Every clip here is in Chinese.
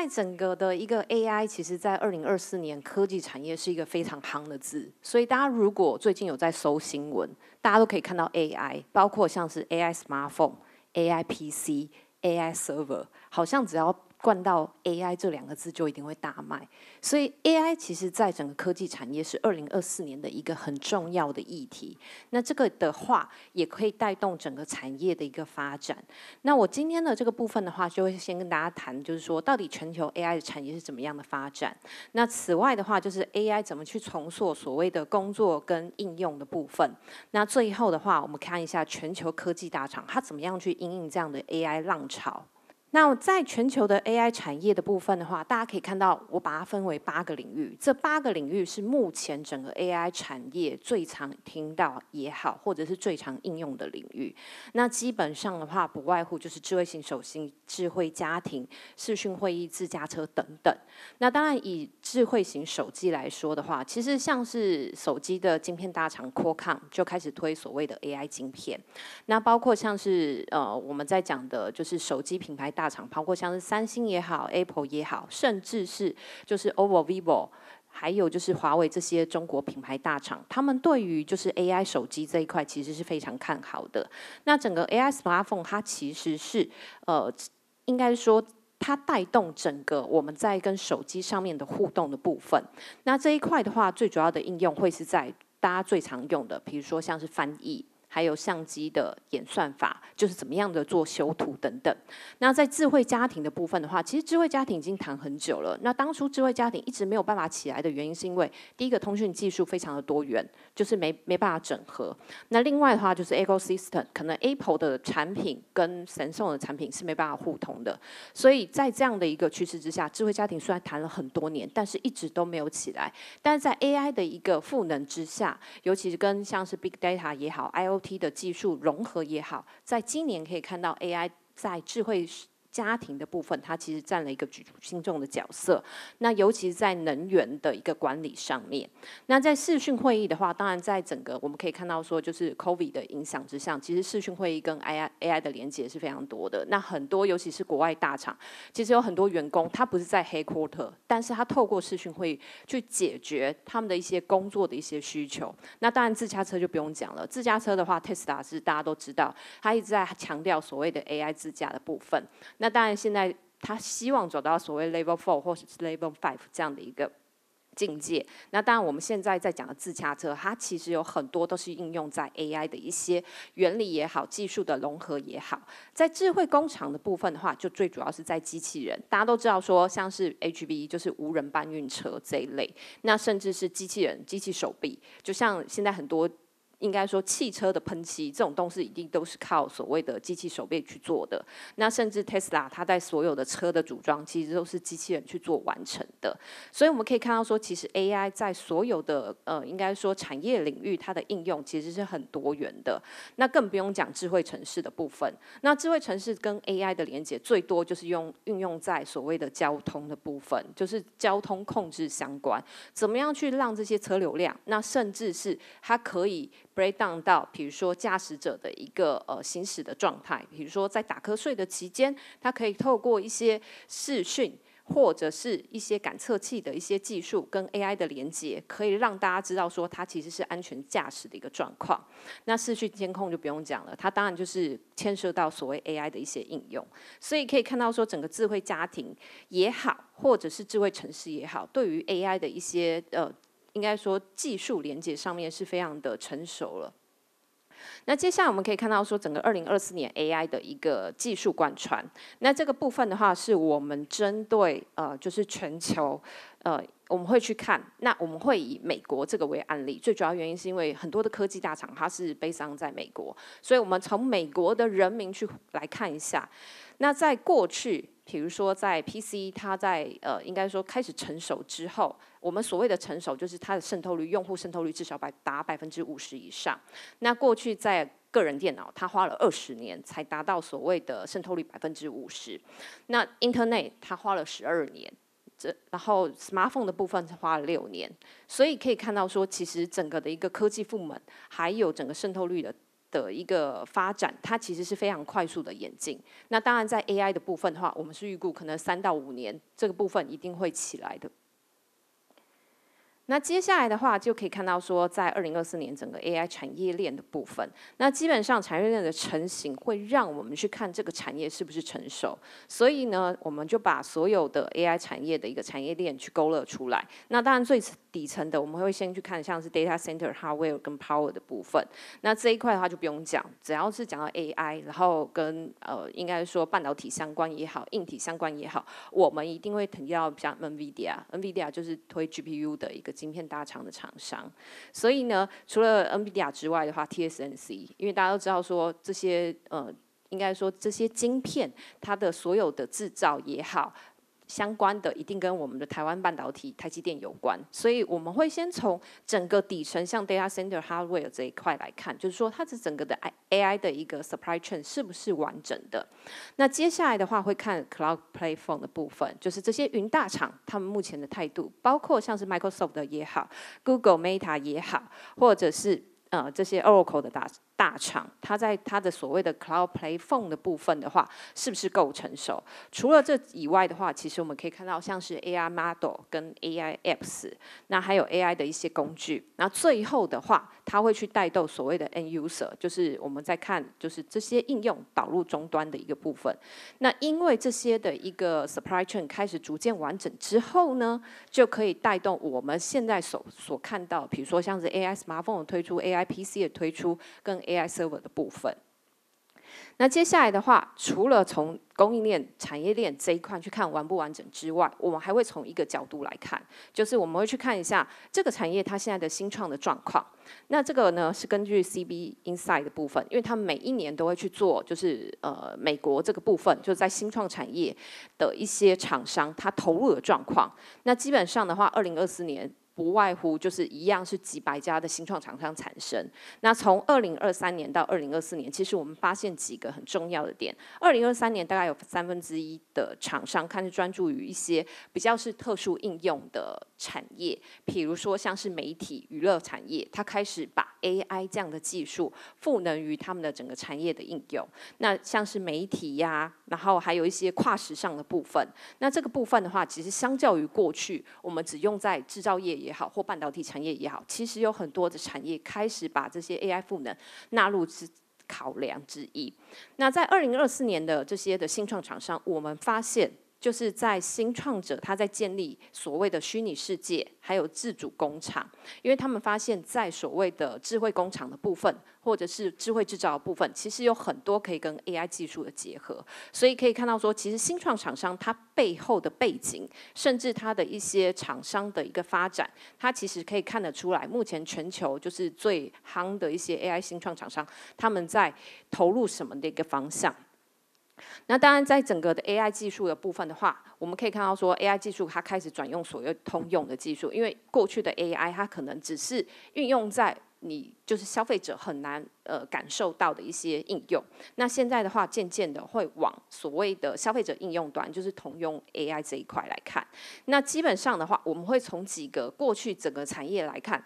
在整个的一个 AI，其实，在二零二四年，科技产业是一个非常夯的字。所以，大家如果最近有在搜新闻，大家都可以看到 AI，包括像是 AI smartphone、AI PC、AI server，好像只要。灌到 AI 这两个字就一定会大卖，所以 AI 其实在整个科技产业是二零二四年的一个很重要的议题。那这个的话也可以带动整个产业的一个发展。那我今天的这个部分的话，就会先跟大家谈，就是说到底全球 AI 的产业是怎么样的发展。那此外的话，就是 AI 怎么去重塑所谓的工作跟应用的部分。那最后的话，我们看一下全球科技大厂它怎么样去应应这样的 AI 浪潮。那在全球的 AI 产业的部分的话，大家可以看到，我把它分为八个领域。这八个领域是目前整个 AI 产业最常听到也好，或者是最常应用的领域。那基本上的话，不外乎就是智慧型手机、智慧家庭、视讯会议、自驾车等等。那当然，以智慧型手机来说的话，其实像是手机的晶片大厂 Qualcomm 就开始推所谓的 AI 晶片。那包括像是呃，我们在讲的就是手机品牌。大厂，包括像是三星也好，Apple 也好，甚至是就是 o v o Vivo，还有就是华为这些中国品牌大厂，他们对于就是 AI 手机这一块其实是非常看好的。那整个 AI Smartphone 它其实是呃，应该说它带动整个我们在跟手机上面的互动的部分。那这一块的话，最主要的应用会是在大家最常用的，比如说像是翻译。还有相机的演算法，就是怎么样的做修图等等。那在智慧家庭的部分的话，其实智慧家庭已经谈很久了。那当初智慧家庭一直没有办法起来的原因，是因为第一个通讯技术非常的多元，就是没没办法整合。那另外的话，就是 ecosystem 可能 Apple 的产品跟神送的产品是没办法互通的。所以在这样的一个趋势之下，智慧家庭虽然谈了很多年，但是一直都没有起来。但是在 AI 的一个赋能之下，尤其是跟像是 Big Data 也好，Io T 的技术融合也好，在今年可以看到 AI 在智慧。家庭的部分，它其实占了一个举足轻重的角色。那尤其是在能源的一个管理上面。那在视讯会议的话，当然在整个我们可以看到，说就是 COVID 的影响之上，其实视讯会议跟 AI AI 的连接是非常多的。那很多，尤其是国外大厂，其实有很多员工，他不是在 h e a d q u a r t e r 但是他透过视讯会议去解决他们的一些工作的一些需求。那当然，自驾车就不用讲了。自驾车的话，Tesla 是大家都知道，他一直在强调所谓的 AI 自驾的部分。那当然，现在他希望走到所谓 Level Four 或者是 Level Five 这样的一个境界。那当然，我们现在在讲的自驾车，它其实有很多都是应用在 AI 的一些原理也好、技术的融合也好。在智慧工厂的部分的话，就最主要是在机器人。大家都知道说，像是 h b 就是无人搬运车这一类，那甚至是机器人、机器手臂，就像现在很多。应该说，汽车的喷漆这种东西，一定都是靠所谓的机器手臂去做的。那甚至特斯拉，它在所有的车的组装，其实都是机器人去做完成的。所以我们可以看到说，其实 AI 在所有的呃，应该说产业领域，它的应用其实是很多元的。那更不用讲智慧城市的部分。那智慧城市跟 AI 的连接，最多就是用运用在所谓的交通的部分，就是交通控制相关。怎么样去让这些车流量？那甚至是它可以。r a down 到，比如说驾驶者的一个呃行驶的状态，比如说在打瞌睡的期间，它可以透过一些视讯或者是一些感测器的一些技术跟 AI 的连接，可以让大家知道说它其实是安全驾驶的一个状况。那视讯监控就不用讲了，它当然就是牵涉到所谓 AI 的一些应用。所以可以看到说，整个智慧家庭也好，或者是智慧城市也好，对于 AI 的一些呃。应该说，技术连接上面是非常的成熟了。那接下来我们可以看到，说整个二零二四年 AI 的一个技术贯穿。那这个部分的话，是我们针对呃，就是全球。呃，我们会去看，那我们会以美国这个为案例，最主要原因是因为很多的科技大厂它是悲伤在美国，所以我们从美国的人民去来看一下。那在过去，比如说在 PC，它在呃，应该说开始成熟之后，我们所谓的成熟就是它的渗透率，用户渗透率至少百达百分之五十以上。那过去在个人电脑，它花了二十年才达到所谓的渗透率百分之五十。那 Internet 它花了十二年。这然后，smartphone 的部分是花了六年，所以可以看到说，其实整个的一个科技赋门，还有整个渗透率的的一个发展，它其实是非常快速的演进。那当然，在 AI 的部分的话，我们是预估可能三到五年，这个部分一定会起来的。那接下来的话，就可以看到说，在二零二四年整个 AI 产业链的部分，那基本上产业链的成型会让我们去看这个产业是不是成熟。所以呢，我们就把所有的 AI 产业的一个产业链去勾勒出来。那当然最。底层的，我们会先去看像是 data center hardware 跟 power 的部分。那这一块的话就不用讲，只要是讲到 AI，然后跟呃应该说半导体相关也好，硬体相关也好，我们一定会提到像 Nvidia。Nvidia 就是推 GPU 的一个晶片大厂的厂商。所以呢，除了 Nvidia 之外的话，TSNC，因为大家都知道说这些呃应该说这些晶片，它的所有的制造也好。相关的一定跟我们的台湾半导体台积电有关，所以我们会先从整个底层像 data center hardware 这一块来看，就是说它的整个的 AI 的一个 supply chain 是不是完整的。那接下来的话会看 cloud platform 的部分，就是这些云大厂他们目前的态度，包括像是 Microsoft 的也好，Google Meta 也好，或者是。呃，这些 Oracle 的大大厂，它在它的所谓的 Cloud Play Phone 的部分的话，是不是够成熟？除了这以外的话，其实我们可以看到，像是 AI Model 跟 AI Apps，那还有 AI 的一些工具，那最后的话，它会去带动所谓的 N User，就是我们在看，就是这些应用导入终端的一个部分。那因为这些的一个 Supply Chain 开始逐渐完整之后呢，就可以带动我们现在所所看到，比如说像是 AI Smartphone 推出 AI。I P C 也推出跟 A I server 的部分。那接下来的话，除了从供应链、产业链这一块去看完不完整之外，我们还会从一个角度来看，就是我们会去看一下这个产业它现在的新创的状况。那这个呢是根据 C B Inside 的部分，因为他们每一年都会去做，就是呃美国这个部分，就是在新创产业的一些厂商它投入的状况。那基本上的话，二零二四年。不外乎就是一样是几百家的新创厂商产生。那从二零二三年到二零二四年，其实我们发现几个很重要的点。二零二三年大概有三分之一的厂商开始专注于一些比较是特殊应用的产业，譬如说像是媒体娱乐产业，它开始把 AI 这样的技术赋能于他们的整个产业的应用。那像是媒体呀，然后还有一些跨时尚的部分。那这个部分的话，其实相较于过去，我们只用在制造业也。也好，或半导体产业也好，其实有很多的产业开始把这些 AI 赋能纳入之考量之一。那在二零二四年的这些的新创厂商，我们发现。就是在新创者他在建立所谓的虚拟世界，还有自主工厂，因为他们发现，在所谓的智慧工厂的部分，或者是智慧制造的部分，其实有很多可以跟 AI 技术的结合。所以可以看到说，其实新创厂商它背后的背景，甚至它的一些厂商的一个发展，它其实可以看得出来，目前全球就是最夯的一些 AI 新创厂商，他们在投入什么的一个方向。那当然，在整个的 AI 技术的部分的话，我们可以看到说，AI 技术它开始转用所谓通用的技术，因为过去的 AI 它可能只是运用在你就是消费者很难呃感受到的一些应用。那现在的话，渐渐的会往所谓的消费者应用端，就是通用 AI 这一块来看。那基本上的话，我们会从几个过去整个产业来看。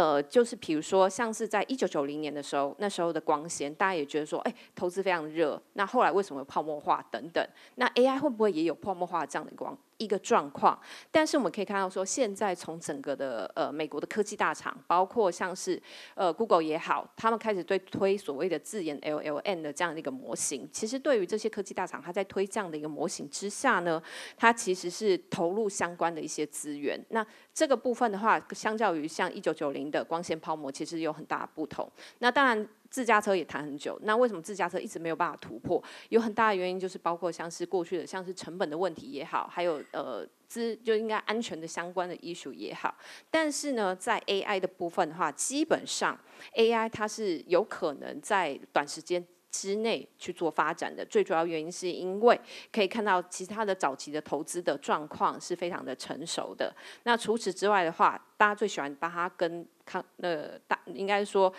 呃，就是比如说，像是在一九九零年的时候，那时候的光纤，大家也觉得说，哎，投资非常热。那后来为什么泡沫化等等？那 AI 会不会也有泡沫化的这样的光？一个状况，但是我们可以看到说，现在从整个的呃美国的科技大厂，包括像是呃 Google 也好，他们开始对推所谓的自研 LLM 的这样的一个模型，其实对于这些科技大厂，它在推这样的一个模型之下呢，它其实是投入相关的一些资源。那这个部分的话，相较于像一九九零的光纤泡沫，其实有很大的不同。那当然。自家车也谈很久，那为什么自家车一直没有办法突破？有很大的原因就是包括像是过去的像是成本的问题也好，还有呃资就应该安全的相关的医术也好。但是呢，在 AI 的部分的话，基本上 AI 它是有可能在短时间之内去做发展的。最主要原因是因为可以看到其他的早期的投资的状况是非常的成熟的。那除此之外的话，大家最喜欢把它跟康呃大应该说。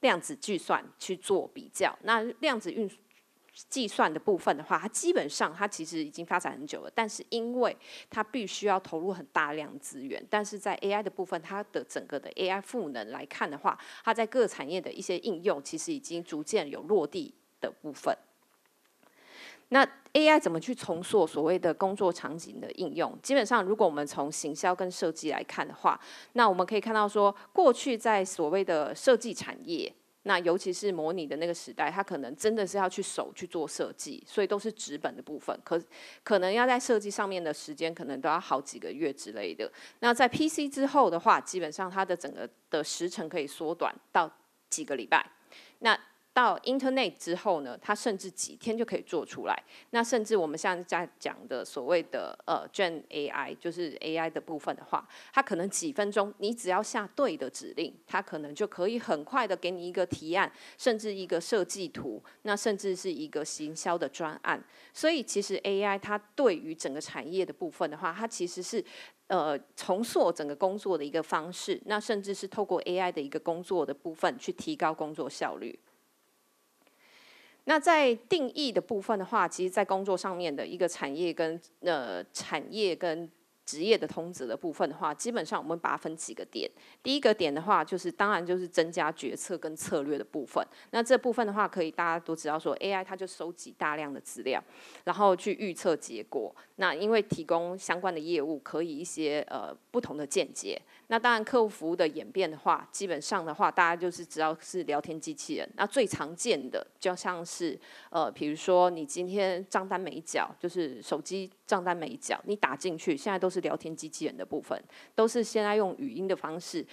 量子计算去做比较，那量子运计算的部分的话，它基本上它其实已经发展很久了，但是因为它必须要投入很大量资源，但是在 AI 的部分，它的整个的 AI 赋能来看的话，它在各产业的一些应用，其实已经逐渐有落地的部分。那 AI 怎么去重塑所谓的工作场景的应用？基本上，如果我们从行销跟设计来看的话，那我们可以看到说，过去在所谓的设计产业，那尤其是模拟的那个时代，它可能真的是要去手去做设计，所以都是纸本的部分，可可能要在设计上面的时间，可能都要好几个月之类的。那在 PC 之后的话，基本上它的整个的时程可以缩短到几个礼拜。那到 Internet 之后呢，它甚至几天就可以做出来。那甚至我们现在讲的所谓的呃，Gen AI，就是 AI 的部分的话，它可能几分钟，你只要下对的指令，它可能就可以很快的给你一个提案，甚至一个设计图，那甚至是一个行销的专案。所以其实 AI 它对于整个产业的部分的话，它其实是呃重塑整个工作的一个方式，那甚至是透过 AI 的一个工作的部分去提高工作效率。那在定义的部分的话，其实，在工作上面的一个产业跟呃产业跟。职业的通则的部分的话，基本上我们把它分几个点。第一个点的话，就是当然就是增加决策跟策略的部分。那这部分的话，可以大家都知道说，AI 它就收集大量的资料，然后去预测结果。那因为提供相关的业务，可以一些呃不同的见解。那当然客户服务的演变的话，基本上的话，大家就是只要是聊天机器人。那最常见的就像是呃，比如说你今天账单没缴，就是手机账单没缴，你打进去，现在都是。聊天机器人的部分都是现在用语音的方式，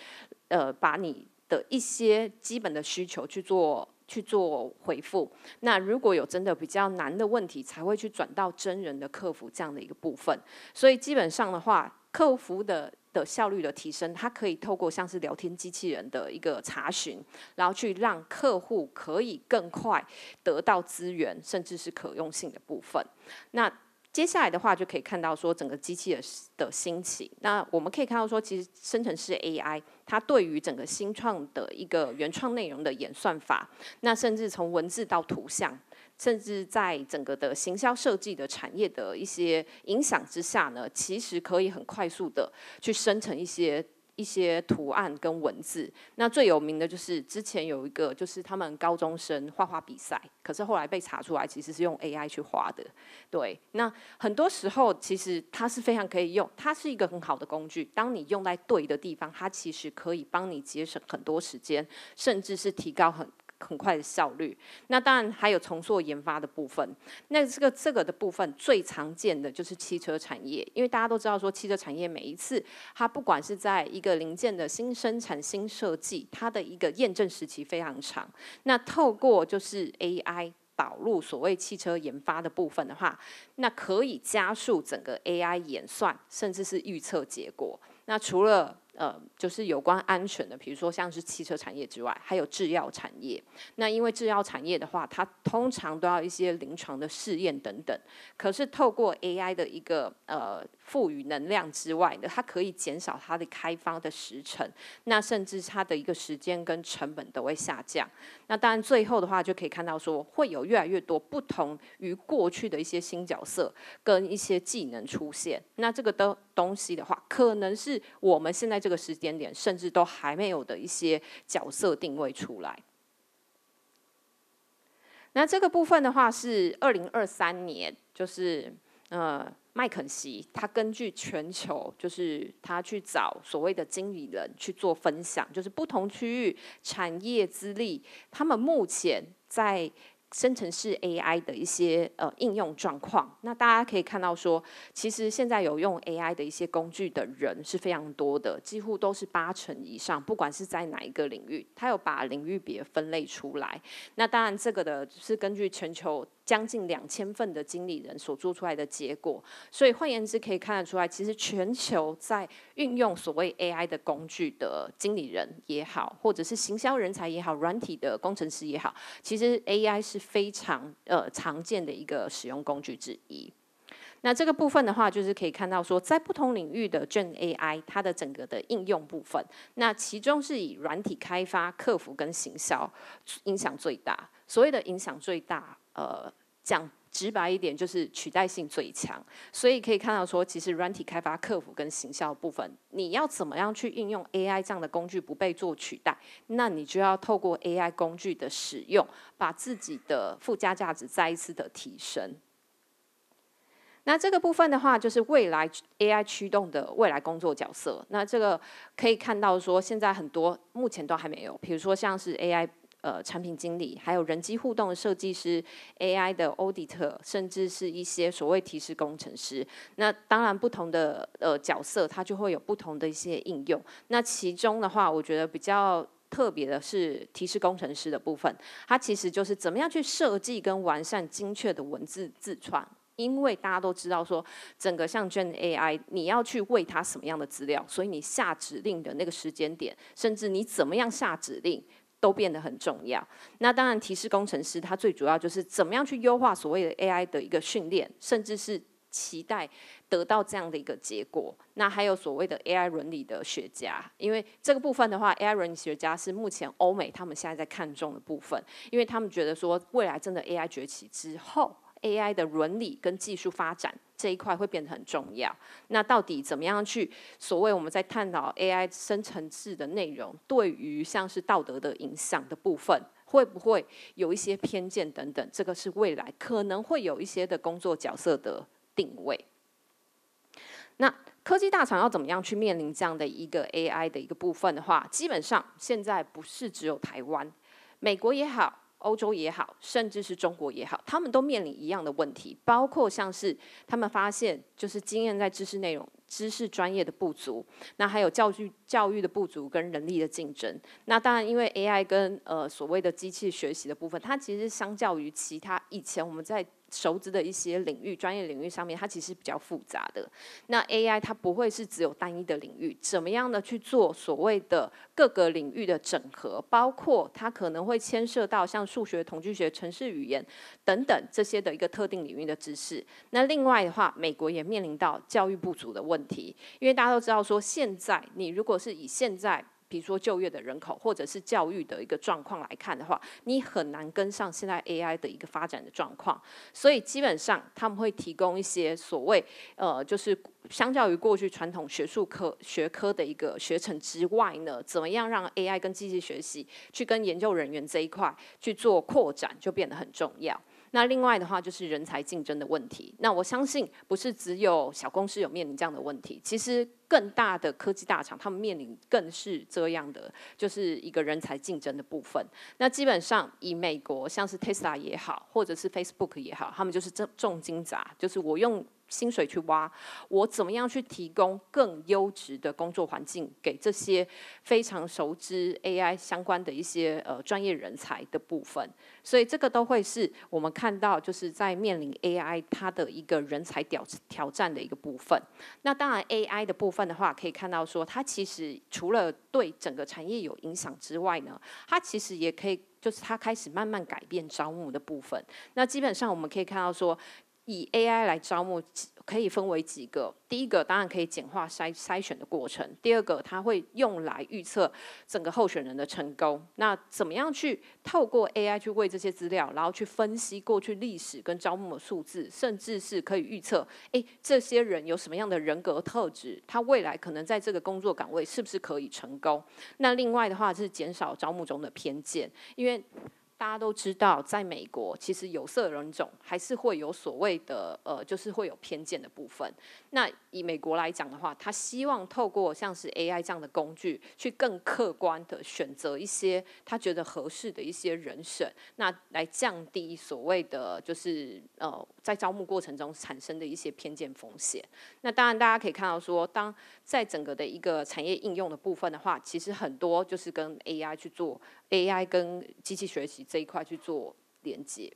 呃，把你的一些基本的需求去做去做回复。那如果有真的比较难的问题，才会去转到真人的客服这样的一个部分。所以基本上的话，客服的的效率的提升，它可以透过像是聊天机器人的一个查询，然后去让客户可以更快得到资源，甚至是可用性的部分。那。接下来的话就可以看到说整个机器的的兴起。那我们可以看到说，其实生成式 AI 它对于整个新创的一个原创内容的演算法，那甚至从文字到图像，甚至在整个的行销设计的产业的一些影响之下呢，其实可以很快速的去生成一些。一些图案跟文字，那最有名的就是之前有一个，就是他们高中生画画比赛，可是后来被查出来其实是用 AI 去画的。对，那很多时候其实它是非常可以用，它是一个很好的工具。当你用在对的地方，它其实可以帮你节省很多时间，甚至是提高很。很快的效率，那当然还有重塑研发的部分。那这个这个的部分最常见的就是汽车产业，因为大家都知道说汽车产业每一次它不管是在一个零件的新生产、新设计，它的一个验证时期非常长。那透过就是 AI 导入所谓汽车研发的部分的话，那可以加速整个 AI 演算，甚至是预测结果。那除了呃，就是有关安全的，比如说像是汽车产业之外，还有制药产业。那因为制药产业的话，它通常都要一些临床的试验等等。可是透过 AI 的一个呃。赋予能量之外的，它可以减少它的开发的时程，那甚至它的一个时间跟成本都会下降。那当然，最后的话就可以看到说，会有越来越多不同于过去的一些新角色跟一些技能出现。那这个的东西的话，可能是我们现在这个时间点甚至都还没有的一些角色定位出来。那这个部分的话是二零二三年，就是呃。麦肯锡，他根据全球，就是他去找所谓的经理人去做分享，就是不同区域产业资历，他们目前在生成式 AI 的一些呃应用状况。那大家可以看到，说其实现在有用 AI 的一些工具的人是非常多的，几乎都是八成以上，不管是在哪一个领域，他有把领域别分类出来。那当然，这个的是根据全球。将近两千份的经理人所做出来的结果，所以换言之，可以看得出来，其实全球在运用所谓 AI 的工具的经理人也好，或者是行销人才也好，软体的工程师也好，其实 AI 是非常呃常见的一个使用工具之一。那这个部分的话，就是可以看到说，在不同领域的卷 AI，它的整个的应用部分，那其中是以软体开发、客服跟行销影响最大。所谓的影响最大。呃，讲直白一点，就是取代性最强，所以可以看到说，其实软体开发、客服跟行销部分，你要怎么样去运用 AI 这样的工具不被做取代，那你就要透过 AI 工具的使用，把自己的附加价值再一次的提升。那这个部分的话，就是未来 AI 驱动的未来工作角色。那这个可以看到说，现在很多目前都还没有，比如说像是 AI。呃，产品经理还有人机互动设计师、AI 的 Audit，甚至是一些所谓提示工程师。那当然，不同的呃角色，它就会有不同的一些应用。那其中的话，我觉得比较特别的是提示工程师的部分，它其实就是怎么样去设计跟完善精确的文字自创。因为大家都知道说，整个像 Gen AI，你要去喂它什么样的资料，所以你下指令的那个时间点，甚至你怎么样下指令。都变得很重要。那当然，提示工程师他最主要就是怎么样去优化所谓的 AI 的一个训练，甚至是期待得到这样的一个结果。那还有所谓的 AI 伦理的学家，因为这个部分的话，AI 伦理学家是目前欧美他们现在在看重的部分，因为他们觉得说未来真的 AI 崛起之后。AI 的伦理跟技术发展这一块会变得很重要。那到底怎么样去所谓我们在探讨 AI 深层次的内容，对于像是道德的影响的部分，会不会有一些偏见等等？这个是未来可能会有一些的工作角色的定位。那科技大厂要怎么样去面临这样的一个 AI 的一个部分的话，基本上现在不是只有台湾，美国也好。欧洲也好，甚至是中国也好，他们都面临一样的问题，包括像是他们发现，就是经验在知识内容、知识专业的不足，那还有教育教育的不足跟人力的竞争。那当然，因为 AI 跟呃所谓的机器学习的部分，它其实相较于其他以前我们在。熟知的一些领域、专业领域上面，它其实比较复杂的。那 AI 它不会是只有单一的领域，怎么样的去做所谓的各个领域的整合，包括它可能会牵涉到像数学、统计学、城市语言等等这些的一个特定领域的知识。那另外的话，美国也面临到教育不足的问题，因为大家都知道说，现在你如果是以现在。比如说就业的人口，或者是教育的一个状况来看的话，你很难跟上现在 AI 的一个发展的状况。所以基本上他们会提供一些所谓呃，就是相较于过去传统学术科学科的一个学程之外呢，怎么样让 AI 跟机器学习去跟研究人员这一块去做扩展，就变得很重要。那另外的话就是人才竞争的问题。那我相信不是只有小公司有面临这样的问题，其实更大的科技大厂他们面临更是这样的，就是一个人才竞争的部分。那基本上以美国像是 Tesla 也好，或者是 Facebook 也好，他们就是重重金砸，就是我用。薪水去挖，我怎么样去提供更优质的工作环境给这些非常熟知 AI 相关的一些呃专业人才的部分？所以这个都会是我们看到，就是在面临 AI 它的一个人才挑挑战的一个部分。那当然 AI 的部分的话，可以看到说，它其实除了对整个产业有影响之外呢，它其实也可以，就是它开始慢慢改变招募的部分。那基本上我们可以看到说。以 AI 来招募，可以分为几个。第一个当然可以简化筛筛选的过程，第二个它会用来预测整个候选人的成功。那怎么样去透过 AI 去为这些资料，然后去分析过去历史跟招募的数字，甚至是可以预测，哎，这些人有什么样的人格特质，他未来可能在这个工作岗位是不是可以成功？那另外的话是减少招募中的偏见，因为。大家都知道，在美国，其实有色人种还是会有所谓的，呃，就是会有偏见的部分。那以美国来讲的话，他希望透过像是 AI 这样的工具，去更客观的选择一些他觉得合适的一些人选，那来降低所谓的就是呃。在招募过程中产生的一些偏见风险。那当然，大家可以看到说，当在整个的一个产业应用的部分的话，其实很多就是跟 AI 去做 AI 跟机器学习这一块去做连接。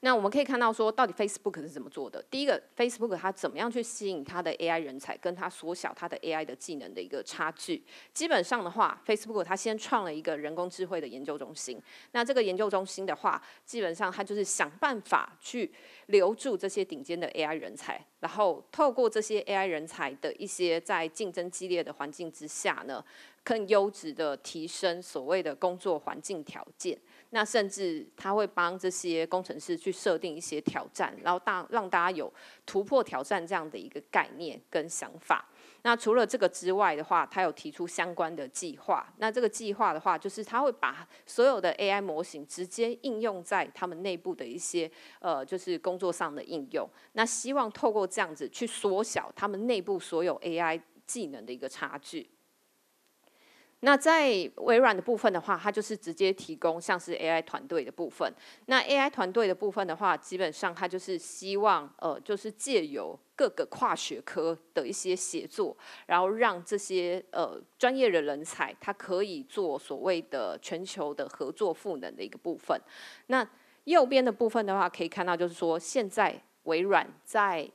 那我们可以看到，说到底 Facebook 是怎么做的？第一个，Facebook 它怎么样去吸引它的 AI 人才，跟它缩小它的 AI 的技能的一个差距？基本上的话，Facebook 它先创了一个人工智慧的研究中心。那这个研究中心的话，基本上它就是想办法去留住这些顶尖的 AI 人才，然后透过这些 AI 人才的一些在竞争激烈的环境之下呢，更优质的提升所谓的工作环境条件。那甚至他会帮这些工程师去设定一些挑战，然后大让大家有突破挑战这样的一个概念跟想法。那除了这个之外的话，他有提出相关的计划。那这个计划的话，就是他会把所有的 AI 模型直接应用在他们内部的一些呃，就是工作上的应用。那希望透过这样子去缩小他们内部所有 AI 技能的一个差距。那在微软的部分的话，它就是直接提供像是 AI 团队的部分。那 AI 团队的部分的话，基本上它就是希望呃，就是借由各个跨学科的一些协作，然后让这些呃专业的人才，它可以做所谓的全球的合作赋能的一个部分。那右边的部分的话，可以看到就是说，现在微软在。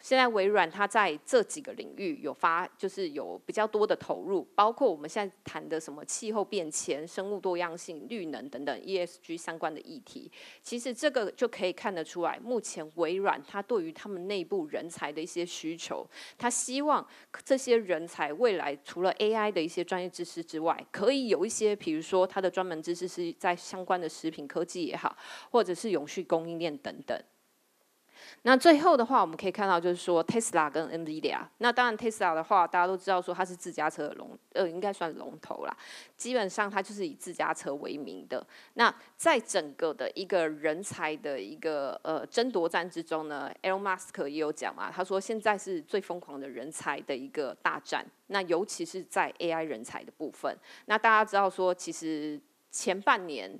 现在微软它在这几个领域有发，就是有比较多的投入，包括我们现在谈的什么气候变迁、生物多样性、绿能等等 ESG 相关的议题。其实这个就可以看得出来，目前微软它对于他们内部人才的一些需求，它希望这些人才未来除了 AI 的一些专业知识之外，可以有一些，比如说它的专门知识是在相关的食品科技也好，或者是永续供应链等等。那最后的话，我们可以看到，就是说 Tesla 跟 Nvidia。那当然，Tesla 的话，大家都知道说它是自家车的龙，呃，应该算龙头啦。基本上，它就是以自家车为名的。那在整个的一个人才的一个呃争夺战之中呢，Elon Musk 也有讲嘛，他说现在是最疯狂的人才的一个大战。那尤其是在 AI 人才的部分，那大家知道说，其实前半年。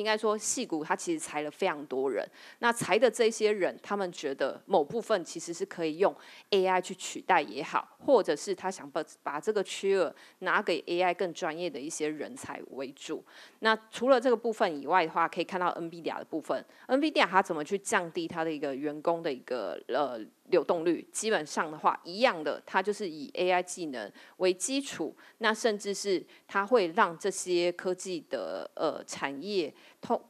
应该说，戏骨他其实裁了非常多人。那裁的这些人，他们觉得某部分其实是可以用 AI 去取代也好，或者是他想把把这个缺额拿给 AI 更专业的一些人才为主。那除了这个部分以外的话，可以看到 NVIDIA 的部分，NVIDIA 它怎么去降低他的一个员工的一个呃。流动率基本上的话一样的，它就是以 AI 技能为基础，那甚至是它会让这些科技的呃产业通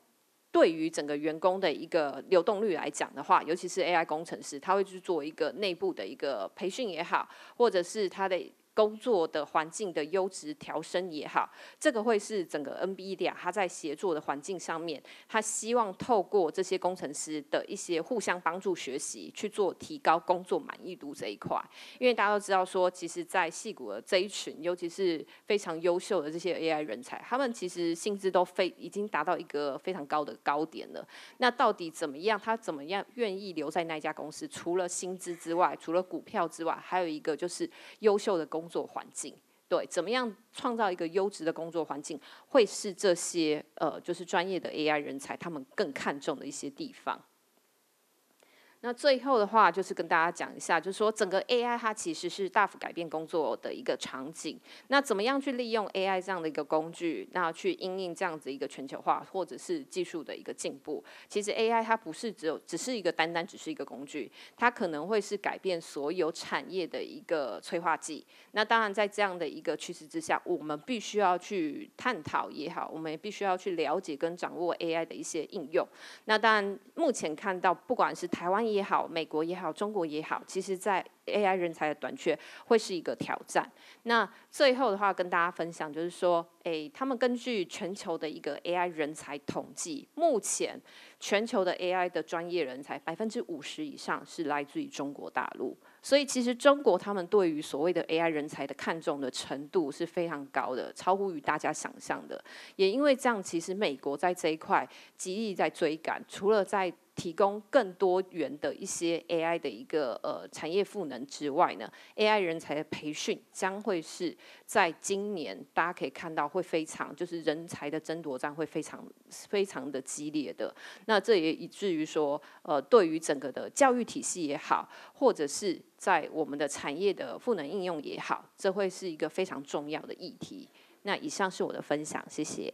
对于整个员工的一个流动率来讲的话，尤其是 AI 工程师，他会去做一个内部的一个培训也好，或者是他的。工作的环境的优质调升也好，这个会是整个 n b i d 他 a 它在协作的环境上面，它希望透过这些工程师的一些互相帮助学习，去做提高工作满意度这一块。因为大家都知道说，其实，在戏谷的这一群，尤其是非常优秀的这些 AI 人才，他们其实薪资都非已经达到一个非常高的高点了。那到底怎么样？他怎么样愿意留在那家公司？除了薪资之外，除了股票之外，还有一个就是优秀的工。工作环境，对，怎么样创造一个优质的工作环境，会是这些呃，就是专业的 AI 人才他们更看重的一些地方。那最后的话就是跟大家讲一下，就是说整个 AI 它其实是大幅改变工作的一个场景。那怎么样去利用 AI 这样的一个工具，那去应用这样子一个全球化或者是技术的一个进步？其实 AI 它不是只有只是一个单单只是一个工具，它可能会是改变所有产业的一个催化剂。那当然在这样的一个趋势之下，我们必须要去探讨也好，我们也必须要去了解跟掌握 AI 的一些应用。那当然目前看到不管是台湾。也好，美国也好，中国也好，其实在。AI 人才的短缺会是一个挑战。那最后的话，跟大家分享就是说，诶，他们根据全球的一个 AI 人才统计，目前全球的 AI 的专业人才百分之五十以上是来自于中国大陆。所以，其实中国他们对于所谓的 AI 人才的看重的程度是非常高的，超乎于大家想象的。也因为这样，其实美国在这一块极力在追赶，除了在提供更多元的一些 AI 的一个呃产业赋能。之外呢，AI 人才的培训将会是在今年，大家可以看到会非常，就是人才的争夺战会非常非常的激烈的。那这也以至于说，呃，对于整个的教育体系也好，或者是在我们的产业的赋能应用也好，这会是一个非常重要的议题。那以上是我的分享，谢谢。